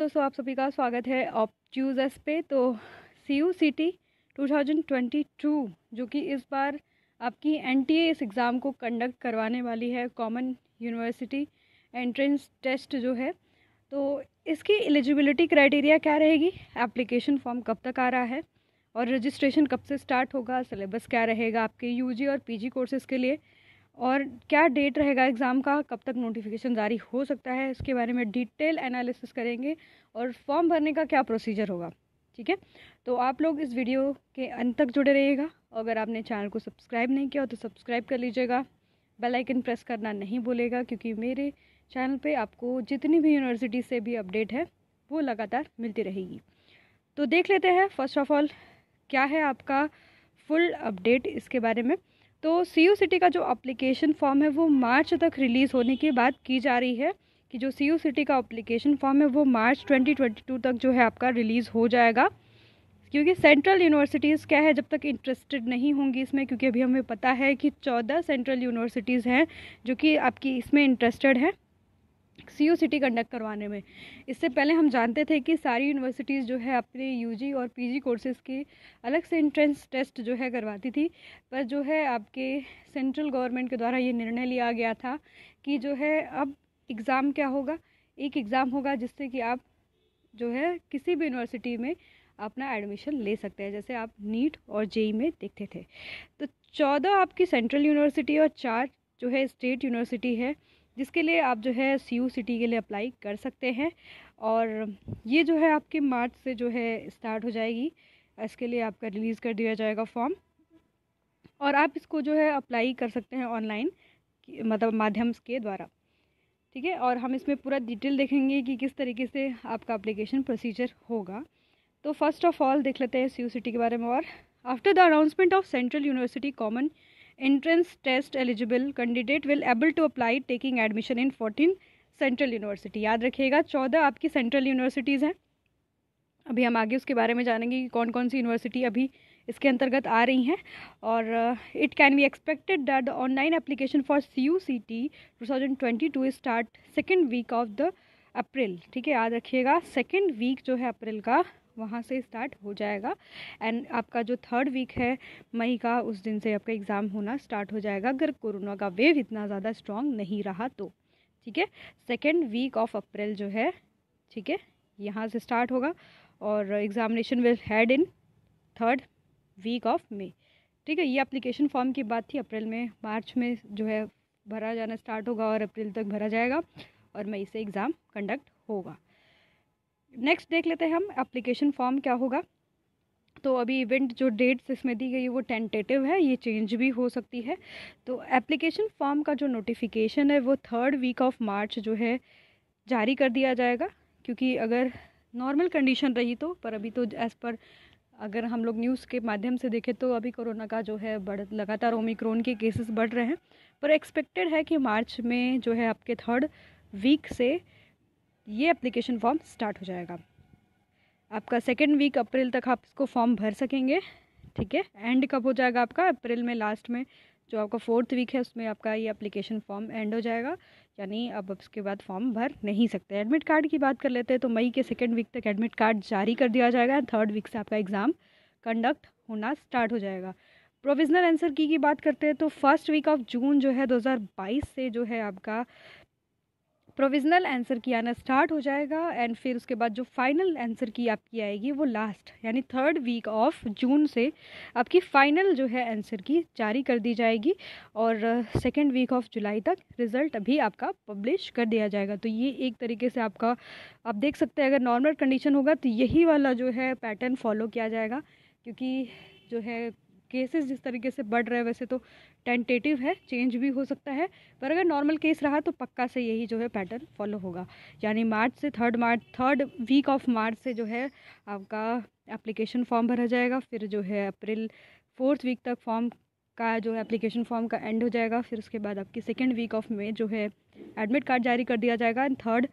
दोस्तों आप सभी का स्वागत है ऑप एस पे तो C U C T two जो कि इस बार आपकी एन टी ए इस एग्ज़ाम को कंडक्ट करवाने वाली है कॉमन यूनिवर्सिटी एंट्रेंस टेस्ट जो है तो इसकी एलिजिबिलिटी क्राइटेरिया क्या रहेगी एप्लीकेशन फॉर्म कब तक आ रहा है और रजिस्ट्रेशन कब से स्टार्ट होगा सिलेबस क्या रहेगा आपके यू जी और पी जी कोर्सेज़ के लिए और क्या डेट रहेगा एग्ज़ाम का कब तक नोटिफिकेशन जारी हो सकता है इसके बारे में डिटेल एनालिसिस करेंगे और फॉर्म भरने का क्या प्रोसीजर होगा ठीक है तो आप लोग इस वीडियो के अंत तक जुड़े रहिएगा अगर आपने चैनल को सब्सक्राइब नहीं किया तो सब्सक्राइब कर लीजिएगा बेल आइकन प्रेस करना नहीं भूलेगा क्योंकि मेरे चैनल पे आपको जितनी भी यूनिवर्सिटी से भी अपडेट है वो लगातार मिलती रहेगी तो देख लेते हैं फर्स्ट ऑफ ऑल क्या है आपका फुल अपडेट इसके बारे में तो सी सिटी का जो अप्लीकेशन फॉर्म है वो मार्च तक रिलीज़ होने की बात की जा रही है कि जो सी सिटी का अप्लीकेशन फॉर्म है वो मार्च 2022 तक जो है आपका रिलीज़ हो जाएगा क्योंकि सेंट्रल यूनिवर्सिटीज़ क्या है जब तक इंटरेस्टेड नहीं होंगी इसमें क्योंकि अभी हमें पता है कि चौदह सेंट्रल यूनिवर्सिटीज़ हैं जो कि आपकी इसमें इंटरेस्टेड हैं सी यू सिटी कंडक्ट करवाने में इससे पहले हम जानते थे कि सारी यूनिवर्सिटीज़ जो है अपने यूजी और पीजी कोर्सेज़ की अलग से इंट्रेंस टेस्ट जो है करवाती थी पर जो है आपके सेंट्रल गवर्नमेंट के द्वारा ये निर्णय लिया गया था कि जो है अब एग्ज़ाम क्या होगा एक एग्ज़ाम होगा जिससे कि आप जो है किसी भी यूनिवर्सिटी में अपना एडमिशन ले सकते हैं जैसे आप नीट और जेई e e में देखते थे तो चौदह आपकी सेंट्रल यूनिवर्सिटी और चार जो है स्टेट यूनिवर्सिटी है जिसके लिए आप जो है सी यू सिटी के लिए अप्लाई कर सकते हैं और ये जो है आपके मार्च से जो है स्टार्ट हो जाएगी इसके लिए आपका रिलीज़ कर दिया जाएगा फॉर्म और आप इसको जो है अप्लाई कर सकते हैं ऑनलाइन मतलब माध्यम के द्वारा ठीक है और हम इसमें पूरा डिटेल देखेंगे कि किस तरीके से आपका अप्लीकेशन प्रोसीजर होगा तो फर्स्ट ऑफ ऑल देख लेते हैं सी यू सिटी के बारे में और after the announcement of central university common entrance test eligible candidate will able to apply taking admission in fourteen central university याद रखिएगा चौदह आपकी सेंट्रल यूनिवर्सिटीज़ हैं अभी हम आगे उसके बारे में जानेंगे कि कौन कौन सी यूनिवर्सिटी अभी इसके अंतर्गत आ रही हैं और it can be expected that the online application for C U C T two thousand twenty two start second week of the April ठीक है याद रखिएगा सेकेंड वीक जो है अप्रैल का वहाँ से स्टार्ट हो जाएगा एंड आपका जो थर्ड वीक है मई का उस दिन से आपका एग्ज़ाम होना स्टार्ट हो जाएगा अगर कोरोना का वेव इतना ज़्यादा स्ट्रांग नहीं रहा तो ठीक है सेकेंड वीक ऑफ अप्रैल जो है ठीक है यहाँ से स्टार्ट होगा और examination will had in third week of May ठीक है ये अप्लीकेशन फॉर्म की बात थी अप्रैल में मार्च में जो है भरा जाना स्टार्ट होगा और अप्रैल तक भरा जाएगा और मई से एग्ज़ाम कंडक्ट होगा नेक्स्ट देख लेते हैं हम एप्लीकेशन फॉर्म क्या होगा तो अभी इवेंट जो डेट्स इसमें दी गई है वो टेंटेटिव है ये चेंज भी हो सकती है तो एप्लीकेशन फॉर्म का जो नोटिफिकेशन है वो थर्ड वीक ऑफ मार्च जो है जारी कर दिया जाएगा क्योंकि अगर नॉर्मल कंडीशन रही तो पर अभी तो एज़ पर अगर हम लोग न्यूज़ के माध्यम से देखें तो अभी कोरोना का जो है बढ़ लगातार ओमिक्रोन के केसेस बढ़ रहे हैं पर एक्सपेक्टेड है कि मार्च में जो है आपके थर्ड वीक से ये एप्लीकेशन फॉर्म स्टार्ट हो जाएगा आपका सेकेंड वीक अप्रैल तक आप इसको फॉर्म भर सकेंगे ठीक है एंड कब हो जाएगा आपका अप्रैल में लास्ट में जो आपका फोर्थ वीक है उसमें आपका ये एप्लीकेशन फॉर्म एंड हो जाएगा यानी अब उसके बाद फॉर्म भर नहीं सकते एडमिट कार्ड की बात कर लेते हैं तो मई के सेकेंड वीक तक एडमिट कार्ड जारी कर दिया जाएगा थर्ड वीक से आपका एग्ज़ाम कंडक्ट होना स्टार्ट हो जाएगा प्रोविजनल आंसर की की बात करते हैं तो फर्स्ट वीक ऑफ जून जो है 2022 से जो है आपका प्रोविजनल आंसर की आना स्टार्ट हो जाएगा एंड फिर उसके बाद जो फाइनल आंसर की आपकी आएगी वो लास्ट यानी थर्ड वीक ऑफ जून से आपकी फ़ाइनल जो है आंसर की जारी कर दी जाएगी और सेकेंड वीक ऑफ जुलाई तक रिज़ल्ट अभी आपका पब्लिश कर दिया जाएगा तो ये एक तरीके से आपका आप देख सकते हैं अगर नॉर्मल कंडीशन होगा तो यही वाला जो है पैटर्न फॉलो किया जाएगा क्योंकि जो है केसेस जिस तरीके से बढ़ रहे हैं वैसे तो टेंटेटिव है चेंज भी हो सकता है पर अगर नॉर्मल केस रहा तो पक्का से यही जो है पैटर्न फॉलो होगा यानी मार्च से third March third week of March से जो है आपका एप्लीकेशन फॉर्म भरा जाएगा फिर जो है अप्रैल फोर्थ वीक तक फॉर्म का जो है एप्लीकेशन फॉर्म का एंड हो जाएगा फिर उसके बाद आपकी सेकेंड वीक ऑफ में जो है एडमिट कार्ड जारी कर दिया जाएगा एंड थर्ड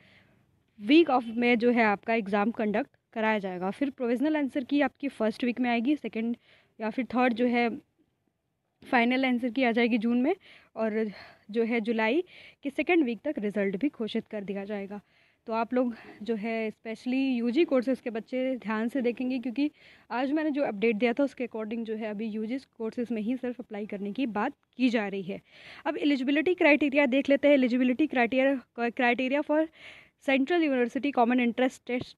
वीक ऑफ में जो है आपका एग्ज़ाम कंडक्ट कराया जाएगा फिर प्रोविजनल आंसर की आपकी फ़र्स्ट वीक में आएगी सेकेंड या फिर थर्ड जो है फाइनल आंसर की आ जाएगी जून में और जो है जुलाई के सेकेंड वीक तक रिज़ल्ट भी घोषित कर दिया जाएगा तो आप लोग जो है स्पेशली यूजी कोर्सेज़ के बच्चे ध्यान से देखेंगे क्योंकि आज मैंने जो अपडेट दिया था उसके अकॉर्डिंग जो है अभी यूजी कोर्सेज़ में ही सिर्फ अप्लाई करने की बात की जा रही है अब एलिजिबिलिटी क्राइटेरिया देख लेते हैं eligibility criteria criteria for central university common interest test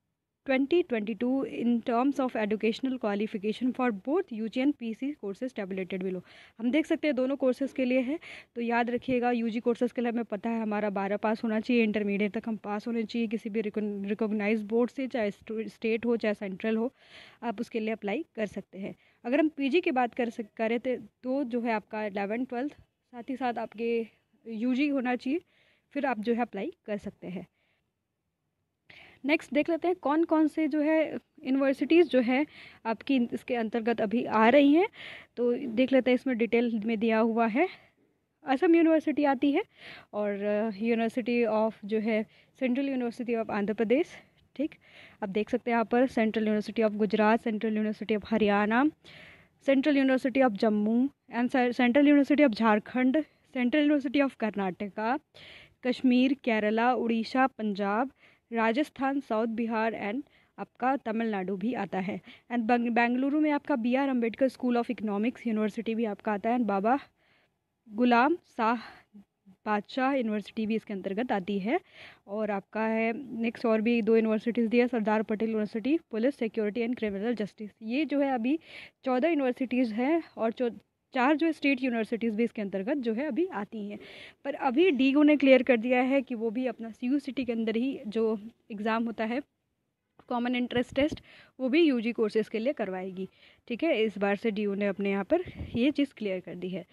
2022 of educational qualification for both U G and P G courses tabulated below हम देख सकते हैं दोनों कोर्सेज के लिए है तो याद रखिएगा यू जी कोर्सेज के लिए हमें पता है हमारा बारह पास होना चाहिए इंटरमीडिएट तक हम पास होने चाहिए किसी भी रिकोगनाइज बोर्ड से चाहे स्टेट हो चाहे सेंट्रल हो आप उसके लिए अप्लाई कर सकते हैं अगर हम पी जी की बात कर सक करें तो, तो जो है आपका एलेवन ट्वेल्थ साथ ही साथ आपके यू जी होना चाहिए फिर आप जो है अप्लाई कर सकते हैं नेक्स्ट देख लेते हैं कौन कौन से जो है यूनिवर्सिटीज़ जो है आपकी इसके अंतर्गत अभी आ रही हैं तो देख लेते हैं इसमें डिटेल में दिया हुआ है असम यूनिवर्सिटी आती है और यूनिवर्सिटी uh, ऑफ जो है central university of Andhra Pradesh ठीक आप देख सकते हैं यहाँ पर central university of Gujarat central university of Haryana central university of Jammu and central university of Jharkhand central university of Karnataka Kashmir Kerala Orissa Punjab Rajasthan south Bihar and आपका तमिलनाडु भी आता है एंड बेंगलुरु में आपका B R Ambedkar school of economics university भी आपका आता है एंड बाबा गुलाम शाह बादशाह यूनिवर्सिटी भी इसके अंतर्गत आती है और आपका है नेक्स्ट और भी दो यूनिवर्सिटीज़ दी है Sardar Patel university police security and criminal justice ये जो है अभी चौदह यूनिवर्सिटीज़ हैं और चार जो स्टेट यूनिवर्सिटीज़ भी इसके अंतर्गत जो है अभी आती हैं पर अभी ओ ने क्लियर कर दिया है कि वो भी अपना सी यू सिटी के अंदर ही जो एग्ज़ाम होता है कॉमन इंटरेस्ट टेस्ट वो भी यू जी कोर्सेज़ के लिए करवाएगी ठीक है इस बार से डी ने अपने यहाँ पर ये चीज़ क्लियर कर दी है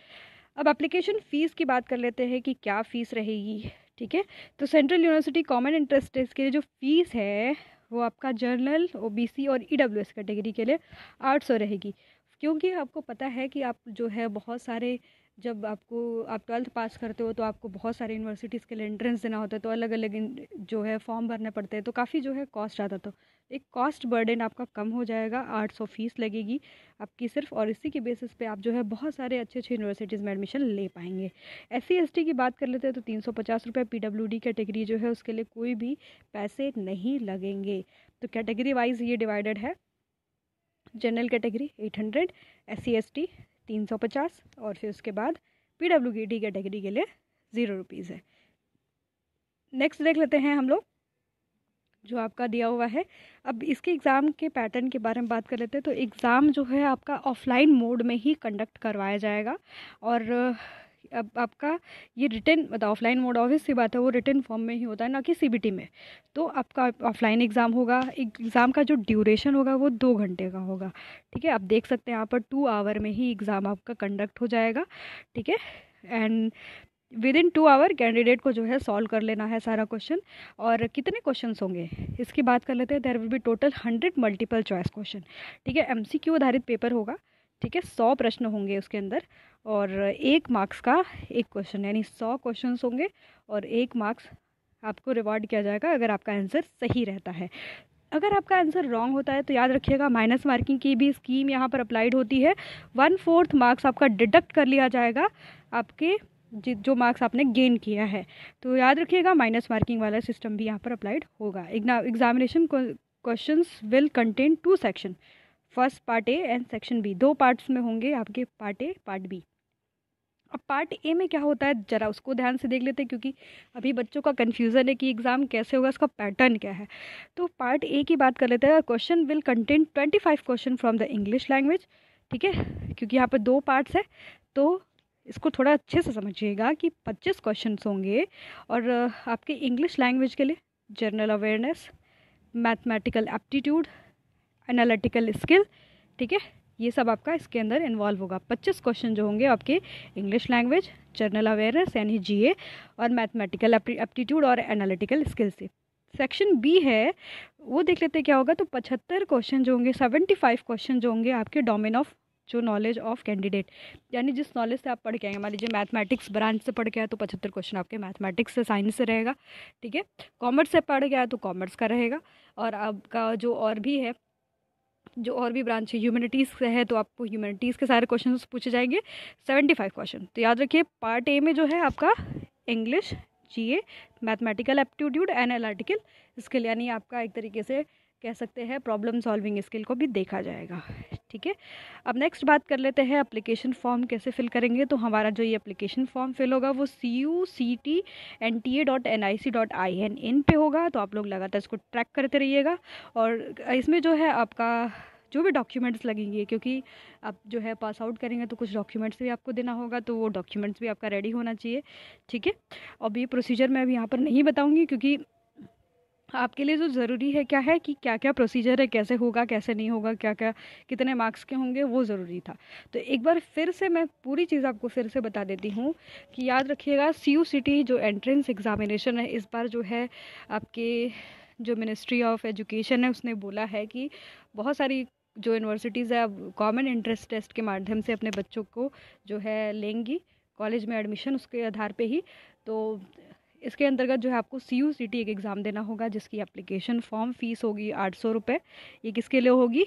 अब एप्लीकेशन फ़ीस की बात कर लेते हैं कि क्या फ़ीस रहेगी ठीक है तो central university common interest test के लिए जो फ़ीस है वो आपका जर्नल ओबीसी और ईडब्ल्यूएस e कैटेगरी के लिए आठ सौ रहेगी क्योंकि आपको पता है कि आप जो है बहुत सारे जब आपको आप ट्वेल्थ पास करते हो तो आपको बहुत सारे यूनिवर्सिटीज़ के लिए एंट्रेंस देना होता है तो अलग अलग जो है फॉर्म भरने पड़ते हैं तो काफ़ी जो है कॉस्ट आता तो एक कॉस्ट बर्डन आपका कम हो जाएगा आठ सौ फीस लगेगी आपकी सिर्फ और इसी के बेसिस पे आप जो है बहुत सारे अच्छे अच्छे यूनिवर्सिटीज़ में एडमिशन ले पाएंगे एस सी की बात कर लेते हैं तो तीन सौ पचास रुपये पी डब्ल्यू डी कैटेगरी जो है उसके लिए कोई भी पैसे नहीं लगेंगे तो कैटेगरी वाइज ये डिवाइडेड है general category 800 S C S T तीन सौ पचास और फिर उसके बाद पी डब्ल्यू डी कैटेगरी के लिए ज़ीरो रुपीज़ है नेक्स्ट देख लेते हैं हम लोग जो आपका दिया हुआ है अब इसके एग्ज़ाम के पैटर्न के बारे में बात कर लेते हैं तो एग्ज़ाम जो है आपका ऑफलाइन मोड में ही कंडक्ट करवाया जाएगा और अब आपका ये रिटर्न मतलब ऑफलाइन मोड ऑफिस की बात है वो रिटर्न फॉर्म में ही होता है ना कि सी में तो आपका ऑफलाइन एग्ज़ाम होगा एग्ज़ाम का जो ड्यूरेशन होगा वो दो घंटे का होगा ठीक है आप देख सकते हैं यहाँ पर टू आवर में ही एग्ज़ाम आपका कंडक्ट हो जाएगा ठीक है and within two hour candidate को जो है सॉल्व कर लेना है सारा क्वेश्चन और कितने क्वेश्चन होंगे इसकी बात कर लेते हैं there will be total hundred multiple choice question ठीक है एम आधारित पेपर होगा ठीक है सौ प्रश्न होंगे उसके अंदर और एक मार्क्स का एक क्वेश्चन यानी सौ क्वेश्चन होंगे और एक मार्क्स आपको रिवॉर्ड किया जाएगा अगर आपका आंसर सही रहता है अगर आपका आंसर रॉन्ग होता है तो याद रखिएगा माइनस मार्किंग की भी स्कीम यहाँ पर अप्लाइड होती है वन फोर्थ मार्क्स आपका डिडक्ट कर लिया जाएगा आपके जो मार्क्स आपने गेन किया है तो याद रखिएगा माइनस मार्किंग वाला सिस्टम भी यहाँ पर अप्लाइड होगा examination question will contain two section first part A and section B दो पार्ट्स में होंगे आपके पार्ट ए पार्ट बी अब पार्ट ए में क्या होता है ज़रा उसको ध्यान से देख लेते हैं क्योंकि अभी बच्चों का कन्फ्यूज़न है कि एग्ज़ाम कैसे होगा इसका पैटर्न क्या है तो पार्ट ए की बात कर लेते हैं question will contain twenty five question from the English language ठीक है क्योंकि यहाँ पर दो पार्ट्स है तो इसको थोड़ा अच्छे से समझिएगा कि पच्चीस क्वेश्चन होंगे और आपके इंग्लिश लैंग्वेज के लिए general awareness mathematical aptitude analytical skill ठीक है ये सब आपका इसके अंदर इन्वॉल्व होगा पच्चीस क्वेश्चन जो होंगे आपके इंग्लिश लैंग्वेज जनरल अवेयरनेस यानी जीए और मैथमेटिकल एप्टीट्यूड और एनालिटिकल स्किल से सेक्शन बी है वो देख लेते क्या होगा तो पचहत्तर क्वेश्चन जो होंगे सेवेंटी फाइव क्वेश्चन जो होंगे आपके डोमेन ऑफ जो नॉलेज ऑफ कैंडिडेट यानी जिस नॉलेज से आप पढ़ के आएंगे मान लीजिए मैथमेटिक्स ब्रांच से पढ़ के आए तो पचहत्तर क्वेश्चन आपके मैथमेटिक्स से साइंस से रहेगा ठीक है कॉमर्स से पढ़ गया तो कॉमर्स का रहेगा और आपका जो और भी है जो और भी ब्रांच है ह्यूमनिटीज़ से है तो आपको ह्यूमनिटीज़ के सारे क्वेश्चन पूछे जाएंगे सेवेंटी फाइव क्वेश्चन तो याद रखिए पार्ट ए में जो है आपका English G mathematical aptitude and analytical इसके लिए यानी आपका एक तरीके से कह सकते हैं प्रॉब्लम सॉल्विंग स्किल को भी देखा जाएगा ठीक है अब नेक्स्ट बात कर लेते हैं अप्लीकेशन फॉर्म कैसे फिल करेंगे तो हमारा जो ये अप्लीकेशन फॉर्म फिल होगा वो C U C T N T A dot N I C dot I N in पे होगा तो आप लोग लगातार इसको ट्रैक करते रहिएगा और इसमें जो है आपका जो भी डॉक्यूमेंट्स लगेंगे क्योंकि आप जो है पास आउट करेंगे तो कुछ डॉक्यूमेंट्स भी आपको देना होगा तो वो डॉक्यूमेंट्स भी आपका रेडी होना चाहिए ठीक है अब ये प्रोसीजर मैं अभी यहाँ पर नहीं बताऊँगी क्योंकि आपके लिए जो ज़रूरी है क्या है कि क्या क्या प्रोसीजर है कैसे होगा कैसे नहीं होगा क्या क्या कितने मार्क्स के होंगे वो ज़रूरी था तो एक बार फिर से मैं पूरी चीज़ आपको फिर से बता देती हूँ कि याद रखिएगा सी यू सी टी जो एंट्रेंस एग्ज़ामिनेशन है इस बार जो है आपके जो मिनिस्ट्री ऑफ एजुकेशन है उसने बोला है कि बहुत सारी जो यूनिवर्सिटीज़ है अब कॉमन इंटरेस्ट टेस्ट के माध्यम से अपने बच्चों को जो है लेंगी कॉलेज में एडमिशन उसके आधार पे ही तो इसके अंतर्गत जो है आपको सी यू सी टी एक एग्ज़ाम देना होगा जिसकी एप्लीकेशन फॉर्म फीस होगी आठ सौ रुपये ये किसके लिए होगी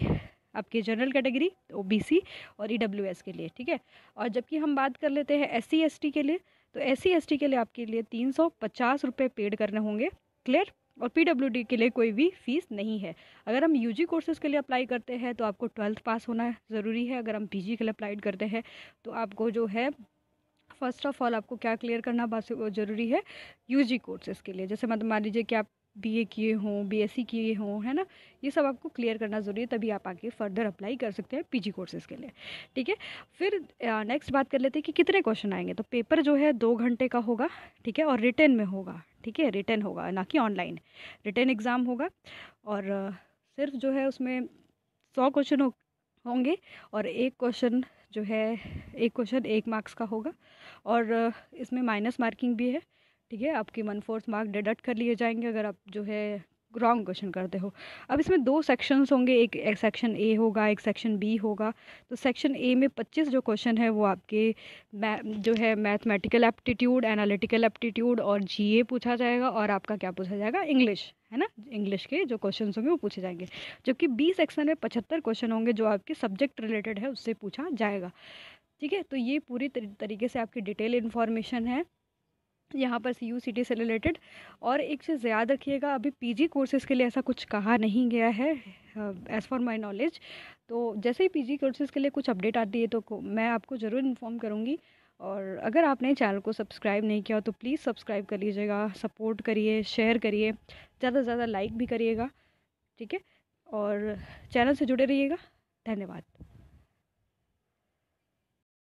आपके general category O B C और ई डब्ल्यू एस के लिए ठीक है और जबकि हम बात कर लेते हैं एस सी एस टी के लिए तो एस सी एस टी के लिए आपके लिए तीन सौ पचास रुपये पेड करने होंगे क्लियर और पी डब्ल्यू डी के लिए कोई भी फीस नहीं है अगर हम यू जी कोर्सेज़ के लिए अप्लाई करते हैं तो आपको ट्वेल्थ पास होना ज़रूरी है अगर हम पी जी के लिए अप्लाई करते हैं तो आपको जो है फर्स्ट ऑफ ऑल आपको क्या क्लियर करना वो ज़रूरी है यूजी कोर्सेज के लिए जैसे मतलब मान लीजिए कि आप बीए किए हों बीएससी किए हों है ना ये सब आपको क्लियर करना ज़रूरी है तभी आप आगे फर्दर अप्लाई कर सकते हैं पीजी कोर्सेज़ के लिए ठीक है फिर नेक्स्ट बात कर लेते हैं कि कितने क्वेश्चन आएंगे तो पेपर जो है दो घंटे का होगा ठीक है और रिटर्न में होगा ठीक है रिटर्न होगा ना कि ऑनलाइन रिटर्न एग्ज़ाम होगा और सिर्फ जो है उसमें सौ क्वेश्चन होंगे और एक क्वेश्चन जो है एक क्वेश्चन एक मार्क्स का होगा और इसमें माइनस मार्किंग भी है ठीक है आपके वन फोर्थ मार्क डिडक्ट कर लिए जाएंगे अगर आप जो है रॉन्ग क्वेश्चन करते हो अब इसमें दो सेक्शंस होंगे एक, एक सेक्शन ए होगा एक सेक्शन बी होगा तो सेक्शन ए में 25 जो क्वेश्चन है वो आपके जो है मैथमेटिकल एप्टीट्यूड एनालिटिकल एप्टीट्यूड और जीए पूछा जाएगा और आपका क्या पूछा जाएगा इंग्लिश है ना इंग्लिश के जो क्वेश्चन होंगे वो पूछे जाएंगे जबकि बी सेक्शन में पचहत्तर क्वेश्चन होंगे जो आपके सब्जेक्ट रिलेटेड है उससे पूछा जाएगा ठीक है तो ये पूरी तरीके से आपकी डिटेल इन्फॉर्मेशन है यहाँ पर सी यू सी टी से रिलेटेड और एक चीज़ याद रखिएगा अभी पी जी कोर्सेज़ के लिए ऐसा कुछ कहा नहीं गया है एज़ फॉर माई नॉलेज तो जैसे ही पी जी कोर्सेज़ के लिए कुछ अपडेट आती है तो मैं आपको ज़रूर इन्फॉर्म करूँगी और अगर आपने चैनल को सब्सक्राइब नहीं किया तो प्लीज़ सब्सक्राइब कर लीजिएगा सपोर्ट करिए शेयर करिए ज़्यादा से ज़्यादा लाइक भी करिएगा ठीक है और चैनल से जुड़े रहिएगा धन्यवाद